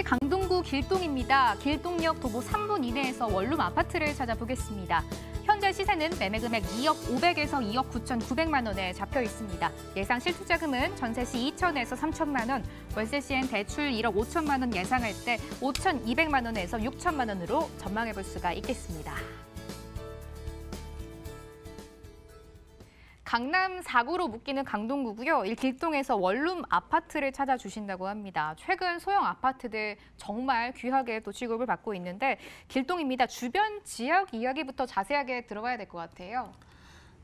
서울시 강동구 길동입니다. 길동역 도보 3분 이내에서 원룸 아파트를 찾아보겠습니다. 현재 시세는 매매 금액 2억 500에서 2억 9천9백만 원에 잡혀 있습니다. 예상 실투자금은 전세 시 2천에서 3천만 원, 월세 시엔 대출 1억 5천만 원 예상할 때5천2백만 원에서 6천만 원으로 전망해 볼 수가 있겠습니다. 강남 4구로 묶이는 강동구고요. 이 길동에서 원룸 아파트를 찾아주신다고 합니다. 최근 소형 아파트들 정말 귀하게 또 취급을 받고 있는데 길동입니다. 주변 지역 이야기부터 자세하게 들어가야 될 것 같아요.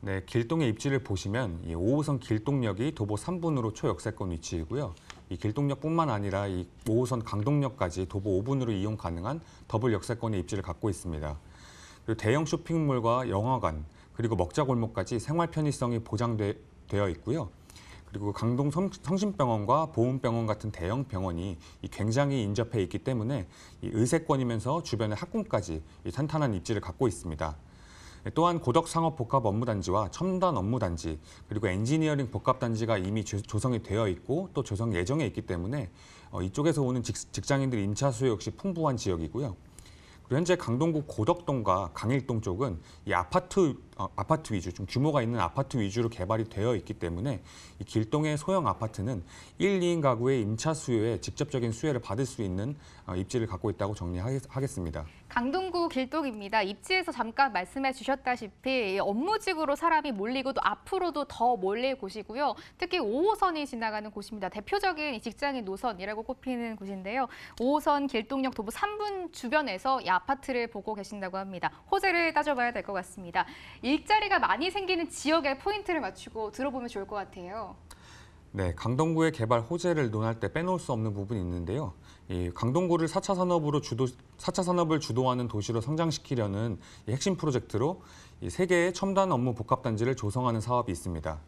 네, 길동의 입지를 보시면 이 5호선 길동역이 도보 3분으로 초역세권 위치이고요. 이 길동역뿐만 아니라 이 5호선 강동역까지 도보 5분으로 이용 가능한 더블 역세권의 입지를 갖고 있습니다. 그리고 대형 쇼핑몰과 영화관, 그리고 먹자 골목까지 생활 편의성이 보장되어 있고요. 그리고 강동 성심병원과 보훈병원 같은 대형 병원이 굉장히 인접해 있기 때문에 의세권이면서 주변의 학군까지 탄탄한 입지를 갖고 있습니다. 또한 고덕 상업 복합 업무단지와 첨단 업무단지 그리고 엔지니어링 복합단지가 이미 조성이 되어 있고 또 조성 예정에 있기 때문에 어, 이쪽에서 오는 직장인들 임차 수요 역시 풍부한 지역이고요. 현재 강동구 고덕동과 강일동 쪽은 이 아파트 어, 아파트 위주, 좀 규모가 있는 아파트 위주로 개발이 되어 있기 때문에 이 길동의 소형 아파트는 1, 2인 가구의 임차 수요에 직접적인 수혜를 받을 수 있는 어, 입지를 갖고 있다고 정리하겠습니다. 강동구 길동입니다. 입지에서 잠깐 말씀해 주셨다시피 업무직으로 사람이 몰리고 또 앞으로도 더 몰릴 곳이고요. 특히 5호선이 지나가는 곳입니다. 대표적인 직장인 노선이라고 꼽히는 곳인데요. 5호선 길동역 도보 3분 주변에서 이 아파트를 보고 계신다고 합니다. 호재를 따져봐야 될 것 같습니다. 일자리가 많이 생기는 지역의 포인트를 맞추고 들어보면 좋을 것 같아요. 네, 강동구의 개발 호재를 논할 때 빼놓을 수 없는 부분이 있는데요. 이 강동구를 4차 산업으로 주도 4차 산업을 주도하는 도시로 성장시키려는 핵심 프로젝트로 이 세개의 첨단 업무 복합 단지를 조성하는 사업이 있습니다.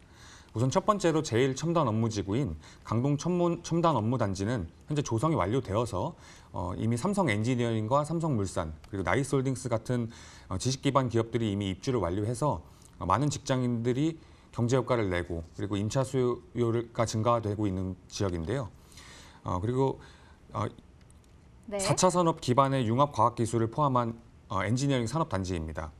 우선 첫 번째로 제일 첨단 업무지구인 강동 첨단 업무단지는 현재 조성이 완료되어서 어, 이미 삼성 엔지니어링과 삼성물산 그리고 나이솔딩스 같은 어, 지식기반 기업들이 이미 입주를 완료해서 어, 많은 직장인들이 경제 효과를 내고 그리고 임차 수요가 증가되고 있는 지역인데요. 어, 그리고 어, 네. 4차 산업 기반의 융합 과학 기술을 포함한 어, 엔지니어링 산업 단지입니다.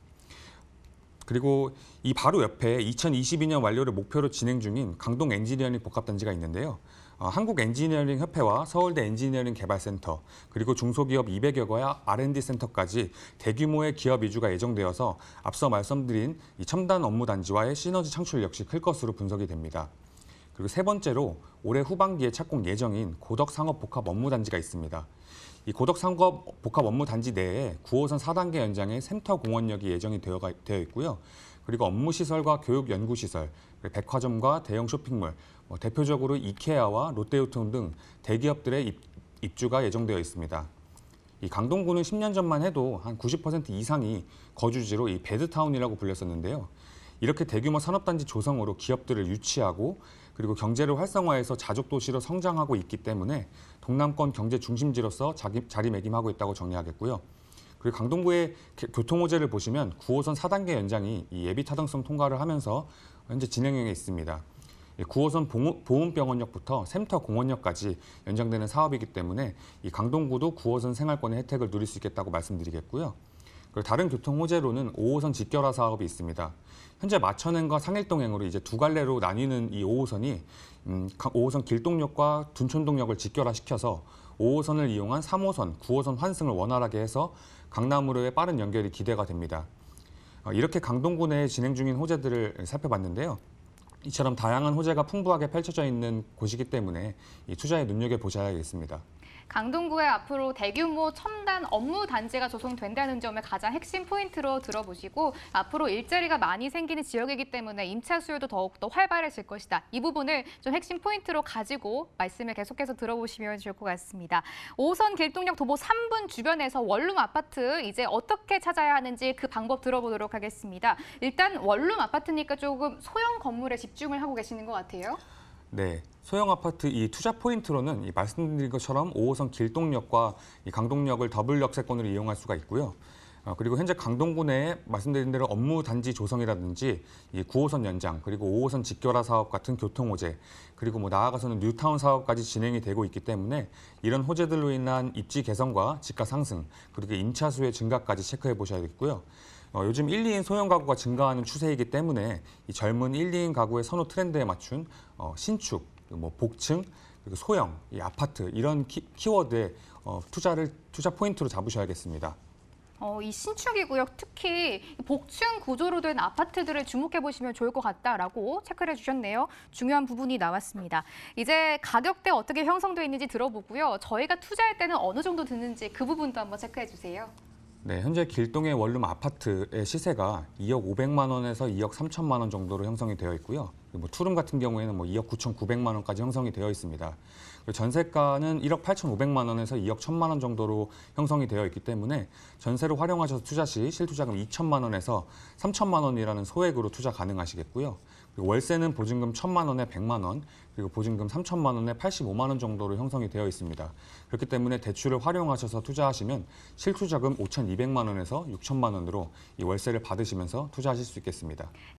그리고 이 바로 옆에 2022년 완료를 목표로 진행 중인 강동 엔지니어링 복합단지가 있는데요. 어, 한국 엔지니어링 협회와 서울대 엔지니어링 개발센터 그리고 중소기업 200여 개와 R&D 센터까지 대규모의 기업 위주가 예정되어서 앞서 말씀드린 이 첨단 업무 단지와의 시너지 창출 역시 클 것으로 분석이 됩니다. 그리고 세 번째로 올해 후반기에 착공 예정인 고덕 상업 복합 업무 단지가 있습니다. 이 고덕상업 복합 업무 단지 내에 9호선 4단계 연장의 센터 공원역이 예정이 되어, 가 되어 있고요. 그리고 업무 시설과 교육 연구 시설, 백화점과 대형 쇼핑몰, 뭐 대표적으로 이케아와 롯데호텔 등 대기업들의 입, 입주가 예정되어 있습니다. 이 강동구는 10년 전만 해도 한 90% 이상이 거주지로 이 배드타운이라고 불렸었는데요. 이렇게 대규모 산업단지 조성으로 기업들을 유치하고 그리고 경제를 활성화해서 자족도시로 성장하고 있기 때문에 동남권 경제 중심지로서 자기, 자리매김하고 있다고 정리하겠고요. 그리고 강동구의 교통호재를 보시면 9호선 4단계 연장이 예비 타당성 통과를 하면서 현재 진행형에 있습니다. 9호선 보훈병원역부터 샘터 공원역까지 연장되는 사업이기 때문에 이 강동구도 9호선 생활권의 혜택을 누릴 수 있겠다고 말씀드리겠고요. 그리고 다른 교통 호재로는 5호선 직결화 사업이 있습니다. 현재 마천행과 상일동행으로 이제 두 갈래로 나뉘는 이 5호선이 음, 5호선 길동역과 둔촌동역을 직결화시켜서 5호선을 이용한 3호선, 9호선 환승을 원활하게 해서 강남으로의 빠른 연결이 기대가 됩니다. 어, 이렇게 강동구 내에 진행 중인 호재들을 살펴봤는데요. 이처럼 다양한 호재가 풍부하게 펼쳐져 있는 곳이기 때문에 이 투자에 눈여겨보셔야겠습니다. 강동구에 앞으로 대규모 첨단 업무 단지가 조성된다는 점을 가장 핵심 포인트로 들어보시고 앞으로 일자리가 많이 생기는 지역이기 때문에 임차 수요도 더욱더 활발해질 것이다. 이 부분을 좀 핵심 포인트로 가지고 말씀을 계속해서 들어보시면 좋을 것 같습니다. 5선 길동역 도보 3분 주변에서 원룸 아파트 이제 어떻게 찾아야 하는지 그 방법 들어보도록 하겠습니다. 일단 원룸 아파트니까 조금 소형 건물에 집 집중을 하고 계시는 것 같아요. 네, 소형 아파트 이 투자 포인트로는 이 말씀드린 것처럼 5호선 길동역과 이 강동역을 더블 역세권으로 이용할 수가 있고요. 어, 그리고 현재 강동구 내에 말씀드린 대로 업무 단지 조성이라든지 이 9호선 연장 그리고 5호선 직결화 사업 같은 교통 호재 그리고 뭐 나아가서는 뉴타운 사업까지 진행이 되고 있기 때문에 이런 호재들로 인한 입지 개선과 집가 상승 그리고 임차수의 증가까지 체크해 보셔야겠고요. 어, 요즘 1, 2인 소형 가구가 증가하는 추세이기 때문에 이 젊은 1, 2인 가구의 선호 트렌드에 맞춘 어, 신축, 뭐 복층, 그리고 소형, 이 아파트 이런 키, 키워드에 어, 투자를 투자 포인트로 잡으셔야겠습니다. 어, 이 신축이 구요 특히 복층 구조로 된 아파트들을 주목해 보시면 좋을 것 같다라고 체크를 해주셨네요. 중요한 부분이 나왔습니다. 이제 가격대 어떻게 형성되어 있는지 들어보고요. 저희가 투자할 때는 어느 정도 드는지 그 부분도 한번 체크해 주세요. 네, 현재 길동의 원룸 아파트의 시세가 2억 500만 원에서 2억 3천만 원 정도로 형성이 되어 있고요. 뭐 투룸 같은 경우에는 뭐 2억 9,900만 원까지 형성이 되어 있습니다. 그리고 전세가는 1억 8,500만 원에서 2억 1천만 원 정도로 형성이 되어 있기 때문에 전세를 활용하셔서 투자 시 실투자금 2천만 원에서 3천만 원이라는 소액으로 투자 가능하시겠고요. 월세는 보증금 1천만 원에 100만 원, 그리고 보증금 3천만 원에 85만 원 정도로 형성이 되어 있습니다. 그렇기 때문에 대출을 활용하셔서 투자하시면 실투자금 5,200만 원에서 6천만 원으로 이 월세를 받으시면서 투자하실 수 있겠습니다.